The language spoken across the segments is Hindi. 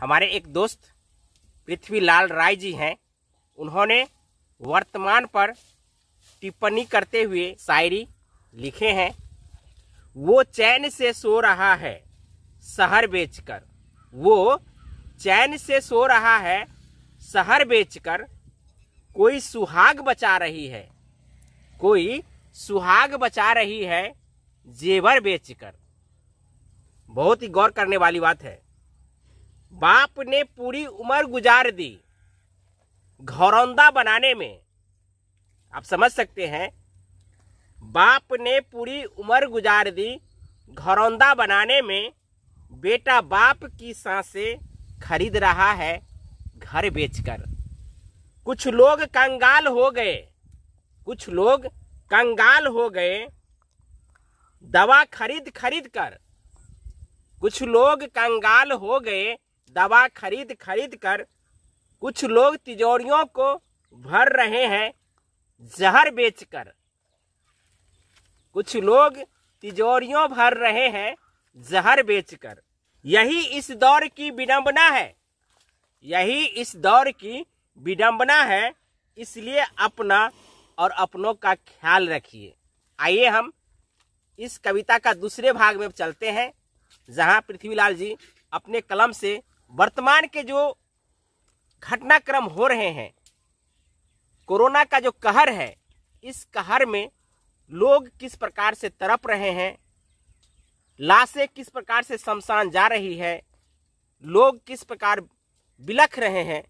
हमारे एक दोस्त पृथ्वीलाल राय जी हैं उन्होंने वर्तमान पर टिप्पणी करते हुए शायरी लिखे हैं वो चैन से सो रहा है शहर बेचकर वो चैन से सो रहा है शहर बेचकर कोई सुहाग बचा रही है कोई सुहाग बचा रही है जेवर बेचकर बहुत ही गौर करने वाली बात है बाप ने पूरी उम्र गुजार दी घरौंदा बनाने में आप समझ सकते हैं बाप ने पूरी उम्र गुजार दी घरौंदा बनाने में बेटा बाप की सांसें खरीद रहा है घर बेचकर कुछ लोग कंगाल हो गए कुछ लोग कंगाल हो गए दवा खरीद खरीद कर कुछ लोग कंगाल हो गए दवा खरीद खरीद कर कुछ लोग तिजोरियों को भर रहे हैं जहर बेचकर कुछ लोग तिजोरियों भर रहे हैं जहर बेचकर यही इस दौर की विडंबना है यही इस दौर की विडंबना है इसलिए अपना और अपनों का ख्याल रखिए आइए हम इस कविता का दूसरे भाग में चलते हैं जहां पृथ्वीलाल जी अपने कलम से वर्तमान के जो घटनाक्रम हो रहे हैं कोरोना का जो कहर है इस कहर में लोग किस प्रकार से तरप रहे हैं लाशें किस प्रकार से शमशान जा रही है लोग किस प्रकार बिलख रहे हैं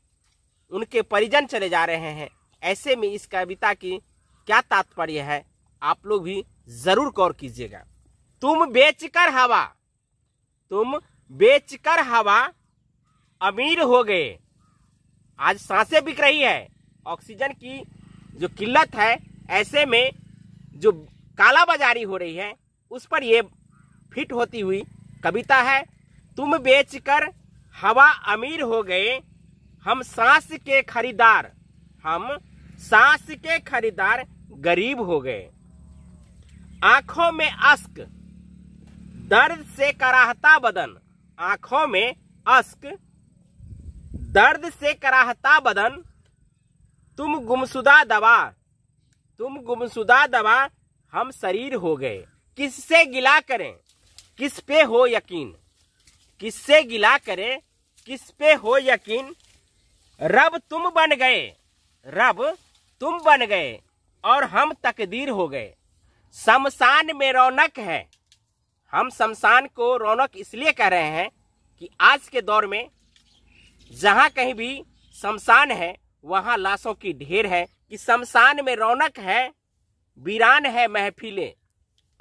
उनके परिजन चले जा रहे हैं ऐसे में इस कविता की क्या तात्पर्य है आप लोग भी जरूर गौर कीजिएगा तुम बेचकर हवा तुम बेचकर हवा अमीर हो गए आज सांसें बिक रही है ऑक्सीजन की जो किल्लत है ऐसे में जो काला बाजारी हो रही है उस पर ये फिट होती हुई कविता है तुम बेचकर हवा अमीर हो गए हम सांस के खरीदार हम सांस के खरीदार गरीब हो गए आंखों में अस्क दर्द से कराहता बदन आंखों में अस्क दर्द से कराहता बदन तुम गुमशुदा दवा तुम गुमशुदा दवा हम शरीर हो गए किससे गिला करें किस पे हो यकीन किससे गिला करें किस पे हो यकीन रब तुम बन गए रब तुम बन गए और हम तकदीर हो गए शमशान में रौनक है हम शमशान को रौनक इसलिए कह रहे हैं कि आज के दौर में जहां कहीं भी शमशान है वहां लाशों की ढेर है कि शमशान में रौनक है वीरान है महफिलें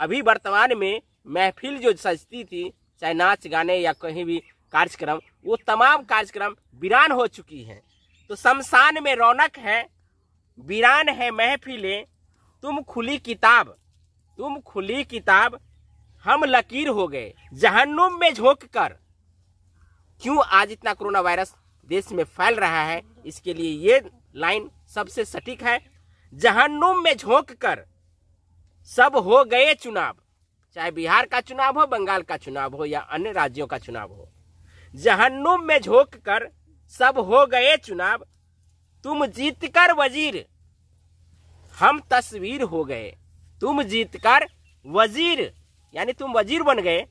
अभी वर्तमान में महफिल जो सजती थी चाहे नाच गाने या कहीं भी कार्यक्रम वो तमाम कार्यक्रम वीरान हो चुकी हैं तो शमशान में रौनक है वीरान है महफिलें तुम खुली किताब तुम खुली किताब हम लकीर हो गए जहन्नुम में झोंक कर क्यों आज इतना कोरोना वायरस देश में फैल रहा है इसके लिए ये लाइन सबसे सटीक है जहन्नुम में झोंक कर सब हो गए चुनाव चाहे बिहार का चुनाव हो बंगाल का चुनाव हो या अन्य राज्यों का चुनाव हो जहन्नुम में झोंक कर सब हो गए चुनाव तुम जीत कर वजीर हम तस्वीर हो गए तुम जीत कर वजीर यानी तुम वजीर बन गए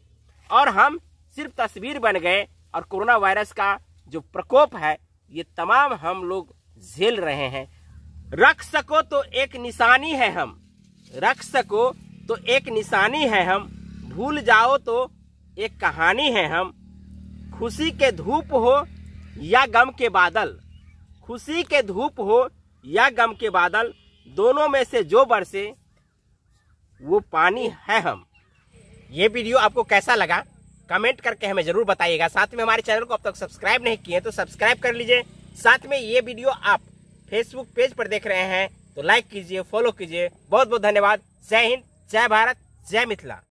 और हम सिर्फ तस्वीर बन गए और कोरोना वायरस का जो प्रकोप है ये तमाम हम लोग झेल रहे हैं रख सको तो एक निशानी है हम रख सको तो एक निशानी है हम भूल जाओ तो एक कहानी है हम खुशी के धूप हो या गम के बादल खुशी के धूप हो या गम के बादल दोनों में से जो बरसे वो पानी है हम ये वीडियो आपको कैसा लगा कमेंट करके हमें जरूर बताइएगा साथ में हमारे चैनल को अब तक सब्सक्राइब नहीं किए तो सब्सक्राइब कर लीजिए साथ में ये वीडियो आप फेसबुक पेज पर देख रहे हैं तो लाइक कीजिए फॉलो कीजिए बहुत बहुत धन्यवाद जय हिंद जय भारत जय मिथिला